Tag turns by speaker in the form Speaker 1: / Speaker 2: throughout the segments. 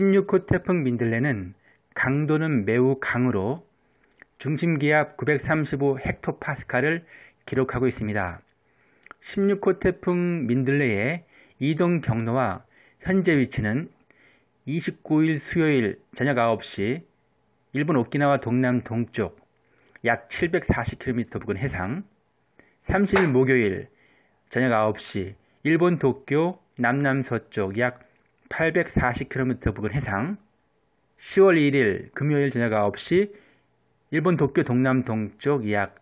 Speaker 1: 16호 태풍 민들레는 강도는 매우 강으로 중심 기압 935 헥토파스칼을 기록하고 있습니다. 16호 태풍 민들레의 이동 경로와 현재 위치는 29일 수요일 저녁 9시 일본 오키나와 동남 동쪽 약 740km 부근 해상 30일 목요일 저녁 9시 일본 도쿄 남남서쪽 약 840km 부근 해상 10월 1일 금요일 저녁 9시 일본 도쿄 동남 동쪽 약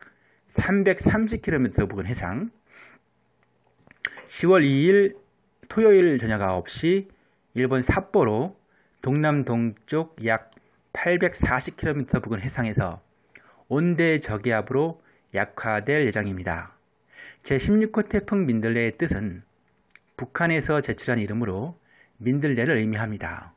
Speaker 1: 330km 부근 해상 10월 2일 토요일 저녁 9시 일본 삿포로 동남 동쪽 약 840km 부근 해상에서 온대 저기압으로 약화될 예정입니다. 제16호 태풍 민들레의 뜻은 북한에서 제출한 이름으로 민들레를 의미합니다.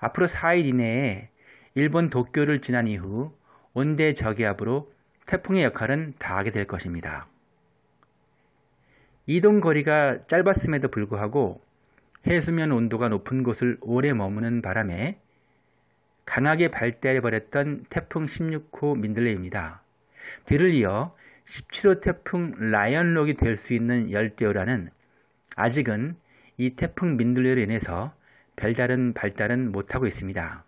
Speaker 1: 앞으로 4일 이내에 일본 도쿄를 지난 이후 온대 저기압으로 태풍의 역할은 다하게 될 것입니다. 이동 거리가 짧았음에도 불구하고 해수면 온도가 높은 곳을 오래 머무는 바람에 강하게 발달해버렸던 태풍 16호 민들레입니다. 뒤를 이어 17호 태풍 라이언록이 될 수 있는 열대우라는 아직은 이 태풍 민들레로 인해서 별다른 발달은 못하고 있습니다.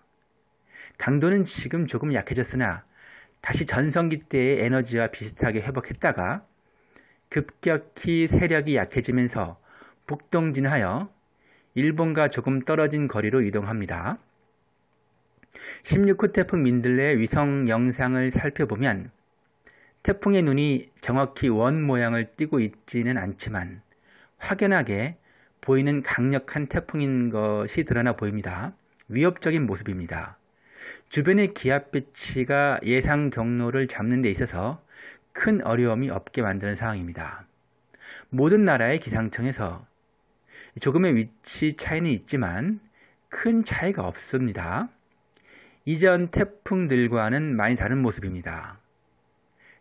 Speaker 1: 강도는 지금 조금 약해졌으나 다시 전성기 때의 에너지와 비슷하게 회복했다가 급격히 세력이 약해지면서 북동진하여 일본과 조금 떨어진 거리로 이동합니다. 16호 태풍 민들레 위성 영상을 살펴보면 태풍의 눈이 정확히 원 모양을 띠고 있지는 않지만 확연하게 보이는 강력한 태풍인 것이 드러나 보입니다. 위협적인 모습입니다. 주변의 기압 배치가 예상 경로를 잡는 데 있어서 큰 어려움이 없게 만드는 상황입니다. 모든 나라의 기상청에서 조금의 위치 차이는 있지만 큰 차이가 없습니다. 이전 태풍들과는 많이 다른 모습입니다.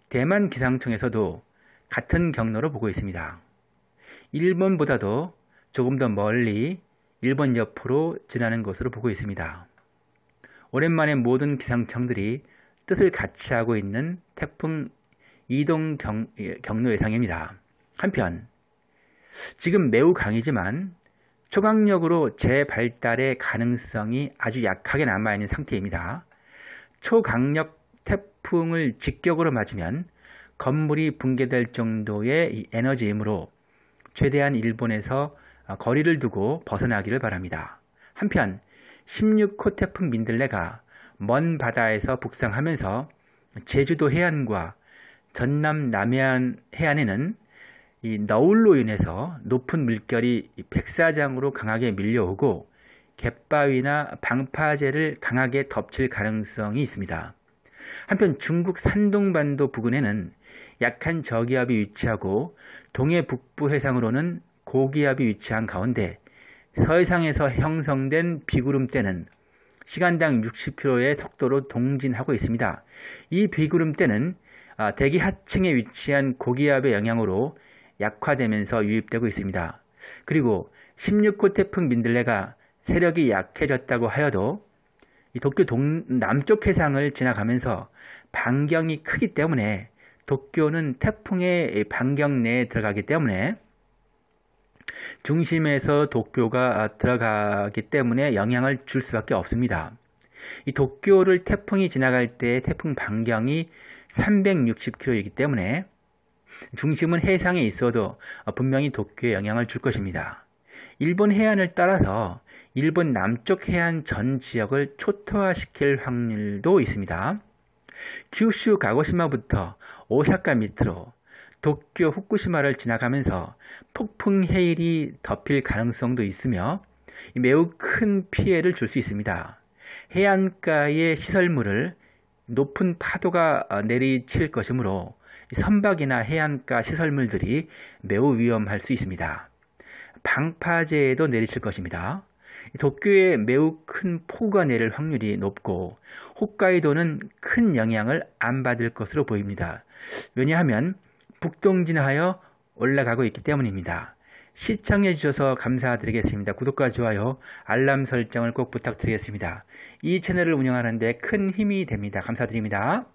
Speaker 1: 대만 기상청에서도 같은 경로로 보고 있습니다. 일본보다도 조금 더 멀리 일본 옆으로 지나는 것으로 보고 있습니다. 오랜만에 모든 기상청들이 뜻을 같이 하고 있는 태풍 이동 경, 예, 경로 예상입니다. 한편 지금 매우 강이지만 초강력으로 재발달의 가능성이 아주 약하게 남아있는 상태입니다. 초강력 태풍을 직격으로 맞으면 건물이 붕괴될 정도의 에너지이므로 최대한 일본에서 어, 거리를 두고 벗어나기를 바랍니다. 한편 16호 태풍 민들레가 먼 바다에서 북상하면서 제주도 해안과 전남 남해안 해안에는 이 너울로 인해서 높은 물결이 백사장으로 강하게 밀려오고 갯바위나 방파제를 강하게 덮칠 가능성이 있습니다. 한편 중국 산동반도 부근에는 약한 저기압이 위치하고 동해 북부 해상으로는 고기압이 위치한 가운데 서해상에서 형성된 비구름대는 시간당 60km의 속도로 동진하고 있습니다. 이 비구름대는 아, 대기 하층에 위치한 고기압의 영향으로 약화되면서 유입되고 있습니다. 그리고 16호 태풍 민들레가 세력이 약해졌다고 하여도 도쿄 동, 남쪽 해상을 지나가면서 반경이 크기 때문에 도쿄는 태풍의 반경 내에 들어가기 때문에 중심에서 도쿄가 아, 들어가기 때문에 영향을 줄 수밖에 없습니다. 이 도쿄를 태풍이 지나갈 때 태풍 반경이 360km이기 때문에 중심은 해상에 있어도 분명히 도쿄에 영향을 줄 것입니다. 일본 해안을 따라서 일본 남쪽 해안 전 지역을 초토화시킬 확률도 있습니다. 규슈 가고시마부터 오사카 밑으로 도쿄 후쿠시마를 지나가면서 폭풍 해일이 덮일 가능성도 있으며 매우 큰 피해를 줄 수 있습니다. 해안가의 시설물을 높은 파도가 어, 내리칠 것이므로 선박이나 해안가 시설물들이 매우 위험할 수 있습니다. 방파제에도 내리칠 것입니다. 도쿄에 매우 큰 폭우가 내릴 확률이 높고 홋카이도는 큰 영향을 안 받을 것으로 보입니다. 왜냐하면 북동진하여 올라가고 있기 때문입니다. 시청해 주셔서 감사드리겠습니다. 구독과 좋아요, 알람 설정을 꼭 부탁드리겠습니다. 이 채널을 운영하는데 큰 힘이 됩니다. 감사드립니다.